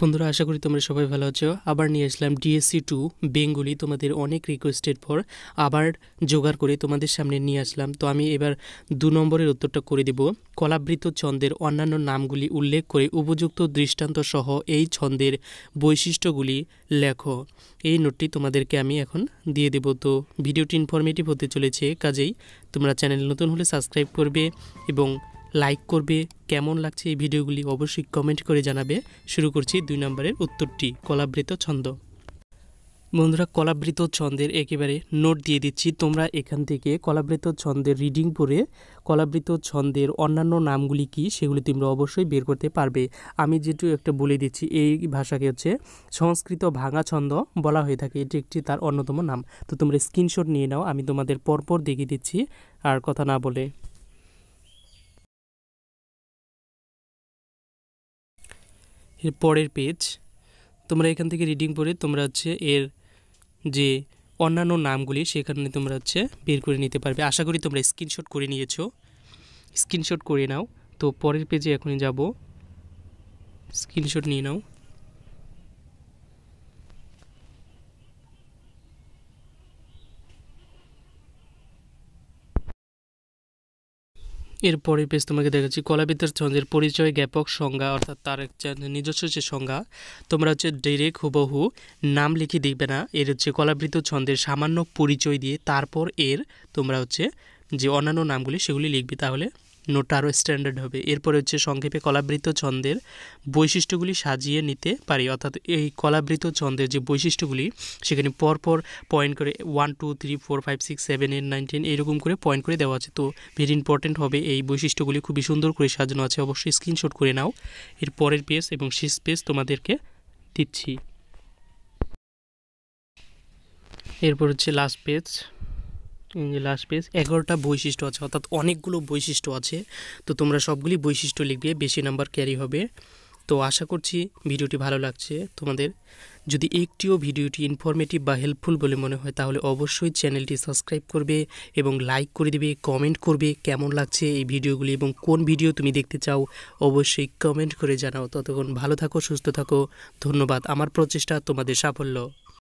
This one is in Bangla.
বন্ধুরা আশা করি তোমরা সবাই ভালো আছো আবার নিয়ে আসলাম ডিএসসি টু বেঙ্গুলি তোমাদের অনেক রিকোয়েস্টের পর আবার জোগাড় করে তোমাদের সামনে নিয়ে আসলাম তো আমি এবার দু নম্বরের উত্তরটা করে দেব কলাবৃত ছন্দের অন্যান্য নামগুলি উল্লেখ করে উপযুক্ত দৃষ্টান্ত সহ এই ছন্দের বৈশিষ্ট্যগুলি লেখো এই নোটটি তোমাদেরকে আমি এখন দিয়ে দেব তো ভিডিওটি ইনফরমেটিভ হতে চলেছে কাজেই তোমরা চ্যানেল নতুন হলে সাবস্ক্রাইব করবে এবং লাইক করবে কেমন লাগছে এই ভিডিওগুলি অবশ্যই কমেন্ট করে জানাবে শুরু করছি দুই নম্বরের উত্তরটি কলাবৃত ছন্দ বন্ধুরা কলাবৃত ছন্দের একেবারে নোট দিয়ে দিচ্ছি তোমরা এখান থেকে কলাবৃত ছন্দের রিডিং পড়ে কলাবৃত ছন্দের অন্যান্য নামগুলি কি সেগুলি তোমরা অবশ্যই বের করতে পারবে আমি যেটু একটা বলে দিচ্ছি এই ভাষাকে হচ্ছে সংস্কৃত ভাঙা ছন্দ বলা হয়ে থাকে এটি একটি তার অন্যতম নাম তো তোমরা স্ক্রিনশট নিয়ে নাও আমি তোমাদের পরপর দেখিয়ে দিচ্ছি আর কথা না বলে এর পরের পেজ তোমরা এখান থেকে রিডিং পড়ে তোমরা হচ্ছে এর যে অন্যান্য নামগুলি সেখানে তোমরা হচ্ছে বের করে নিতে পারবে আশা করি তোমরা স্ক্রিনশট করে নিয়েছো স্ক্রিনশট করে নাও তো পরের পেজে এখনই যাব স্ক্রিনশট নিয়ে নাও এরপরে পেজ তোমাকে দেখাচ্ছি কলাবিদ্যার ছন্দের পরিচয় জ্ঞাপক সংজ্ঞা অর্থাৎ তার নিজস্ব যে সংজ্ঞা তোমরা হচ্ছে ডেরেক হুবহু নাম লিখে দেখবে না এর হচ্ছে কলাবৃত ছন্দের সামান্য পরিচয় দিয়ে তারপর এর তোমরা হচ্ছে যে অন্যান্য নামগুলি সেগুলি লিখবে তাহলে নোট আরও স্ট্যান্ডার্ড হবে এরপরে হচ্ছে সংক্ষেপে কলাবৃত ছন্দের বৈশিষ্ট্যগুলি সাজিয়ে নিতে পারি অর্থাৎ এই কলাবৃত ছন্দের যে বৈশিষ্ট্যগুলি সেখানে পরপর পয়েন্ট করে one two three four five six seven eight nine ten এইরকম করে পয়েন্ট করে দেওয়া আছে তো ভেরি ইম্পর্টেন্ট হবে এই বৈশিষ্ট্যগুলি খুবই সুন্দর করে সাজানো আছে অবশ্যই স্ক্রিনশট করে নাও এর পরের পেজ এবং শেষ পেজ তোমাদেরকে দিচ্ছি এরপর হচ্ছে লাস্ট পেজ লাস্ট পেজ এগারোটা বৈশিষ্ট্য আছে অর্থাৎ অনেকগুলো বৈশিষ্ট্য আছে তো তোমরা সবগুলি বৈশিষ্ট্য লিখবে বেশি নাম্বার ক্যারি হবে তো আশা করছি ভিডিওটি ভালো লাগছে তোমাদের যদি একটিও ভিডিওটি ইনফরমেটিভ বা হেল্পফুল বলে মনে হয় তাহলে অবশ্যই চ্যানেলটি সাবস্ক্রাইব করবে এবং লাইক করে দেবে কমেন্ট করবে কেমন লাগছে এই ভিডিওগুলি এবং কোন ভিডিও তুমি দেখতে চাও অবশ্যই কমেন্ট করে জানাও ততক্ষণ ভালো থাকো সুস্থ থাকো ধন্যবাদ আমার প্রচেষ্টা তোমাদের সাফল্য